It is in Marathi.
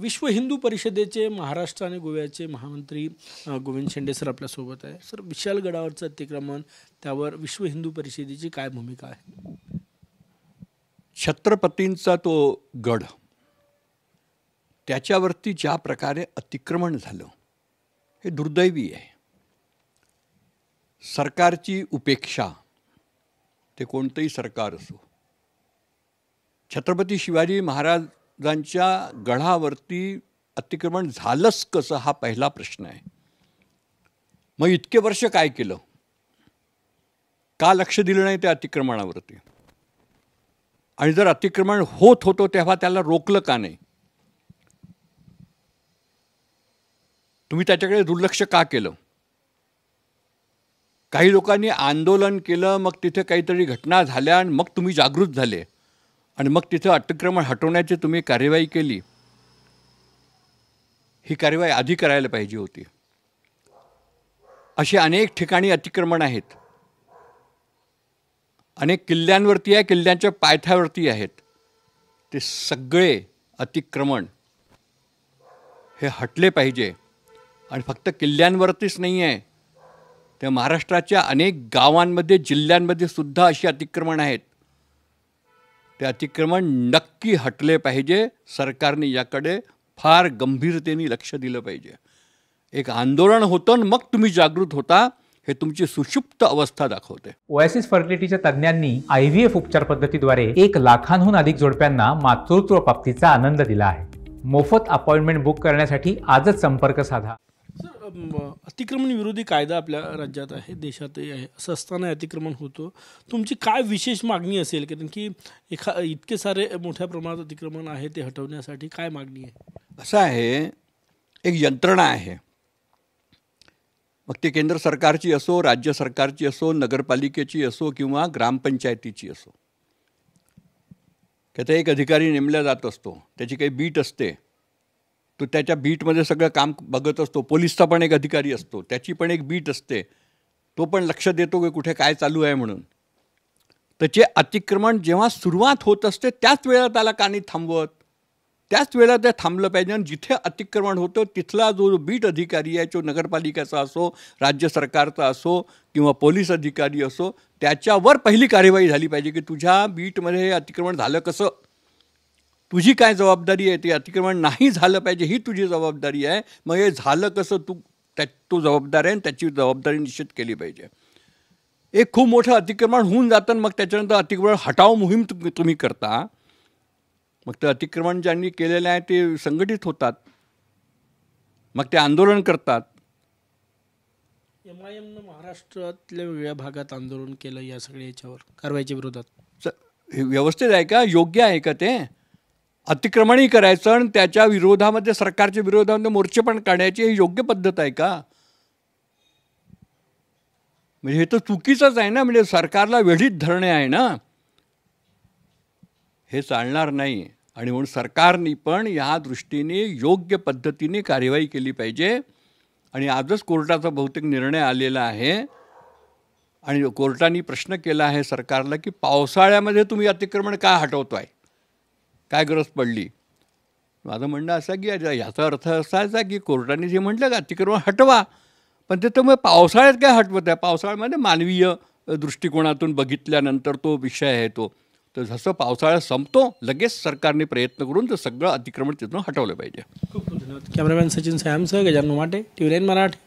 विश्व हिंदू परिषदेचे महाराष्ट्र आणि गोव्याचे महामंत्री गोविंद शेंडे सर आपल्यासोबत आहे सर विशाल गडावरचं अतिक्रमण त्यावर विश्व हिंदू परिषदेची काय भूमिका आहे छत्रपतींचा तो गड त्याच्यावरती ज्या प्रकारे अतिक्रमण झालं हे दुर्दैवी आहे सरकारची उपेक्षा ते कोणतंही सरकार असो छत्रपती शिवाजी महाराज त्यांच्या गढावरती अतिक्रमण झालंच कसं हा पहिला प्रश्न आहे मग इतके वर्ष काय केलं का लक्ष दिलं नाही त्या अतिक्रमणावरती आणि जर अतिक्रमण होत होतो तेव्हा त्याला रोखलं का नाही तुम्ही त्याच्याकडे दुर्लक्ष का केलं काही लोकांनी आंदोलन केलं मग तिथे काहीतरी घटना झाल्या आणि मग तुम्ही जागृत झाले आणि मग तिथं अतिक्रमण हटवण्याची तुम्ही कार्यवाही केली ही कार्यवाही आधी करायला पाहिजे होती अशी अनेक ठिकाणी अतिक्रमण आहेत अनेक किल्ल्यांवरती आहे किल्ल्यांच्या पायथ्यावरती आहेत ते सगळे अतिक्रमण हे हटले पाहिजे आणि फक्त किल्ल्यांवरतीच नाही आहे त्या महाराष्ट्राच्या अनेक गावांमध्ये जिल्ह्यांमध्ये सुद्धा अशी अतिक्रमण आहेत ते अतिक्रमण नक्की हटले पाहिजे सरकारने याकडे फार गंभीरतेने लक्ष दिलं पाहिजे एक आंदोलन होतं मग तुम्ही जागृत होता हे तुमची सुषुप्त अवस्था दाखवते ओएसिस फर्टिलिटीच्या तज्ज्ञांनी आय व्ही एफ उपचार पद्धतीद्वारे एक लाखांहून अधिक जोडप्यांना मातृत्व प्राप्तीचा आनंद दिला आहे मोफत अपॉइंटमेंट बुक करण्यासाठी आजच संपर्क साधा अतिक्रमण विरोधी कायदा आपल्या राज्यात आहे देशातही आहे असं असताना अतिक्रमण होतो तुमची काय विशेष मागणी असेल कारण की एखा इतके सारे मोठ्या प्रमाणात अतिक्रमण आहे ते हटवण्यासाठी काय मागणी आहे असं आहे एक यंत्रणा आहे मग ते केंद्र सरकारची असो राज्य सरकारची असो नगरपालिकेची असो किंवा ग्रामपंचायतीची असो त्याचा एक अधिकारी नेमला जात असतो त्याची काही बीट असते तो त्याच्या बीटमध्ये सगळं काम बघत असतो पोलिसचा पण एक अधिकारी असतो त्याची पण एक बीट असते तो पण लक्ष देतो की कुठे काय चालू आहे म्हणून त्याचे अतिक्रमण जेव्हा सुरुवात होत असते त्याच वेळा त्याला कानी थांबवत त्याच वेळेला ते थांबलं पाहिजे आणि जिथे अतिक्रमण होतं तिथला जो बीट अधिकारी आहे जो नगरपालिकेचा असो राज्य सरकारचा असो किंवा पोलीस अधिकारी असो त्याच्यावर पहिली कार्यवाही झाली पाहिजे की तुझ्या बीटमध्ये हे अतिक्रमण झालं कसं तुझी काय जबाबदारी आहे ते अतिक्रमण नाही झालं पाहिजे ही तुझी जबाबदारी आहे मग हे झालं कसं तू त्या तो जबाबदार आहे आणि त्याची जबाबदारी निश्चित केली पाहिजे एक खूप मोठं अतिक्रमण होऊन जातं मग त्याच्यानंतर अतिक्रमण हटाव मोहीम तुम्ही करता मग ते अतिक्रमण ज्यांनी केलेलं आहे ते संघटित होतात मग ते आंदोलन करतात एम आय एमनं महाराष्ट्रातल्या वेगळ्या भागात आंदोलन केलं या सगळ्या याच्यावर कारवाईच्या विरोधात व्यवस्थित आहे का योग्य आहे का ते अतिक्रमणही करायचं आणि त्याच्या विरोधामध्ये सरकारच्या विरोधामध्ये मोर्चे पण काढायची ही योग्य पद्धत आहे का म्हणजे हे तर चुकीचंच आहे ना म्हणजे सरकारला वेढीत धरणे आहे ना हे चालणार नाही आणि म्हणून सरकारने पण या दृष्टीने योग्य पद्धतीने कार्यवाही केली पाहिजे आणि आजच कोर्टाचा बहुतेक निर्णय आलेला आहे आणि कोर्टाने प्रश्न केला आहे सरकारला की पावसाळ्यामध्ये तुम्ही अतिक्रमण का हटवतो आहे काय गरज पडली माझं म्हणणं असं की याचा अर्थ असायचा की कोर्टाने जे म्हटलं का अतिक्रमण हटवा पण ते तर मग पावसाळ्यात काय हटवत आहे पावसाळ्यामध्ये मानवीय दृष्टिकोनातून बघितल्यानंतर तो विषय आहे तो तर जसं पावसाळा संपतो लगेच सरकारने प्रयत्न करून तर सगळं अतिक्रमण तिथून हटवलं पाहिजे खूप धन्यवाद कॅमेरामॅन सचिन सॅमसह गजानन माटे ट्युरेन मराठे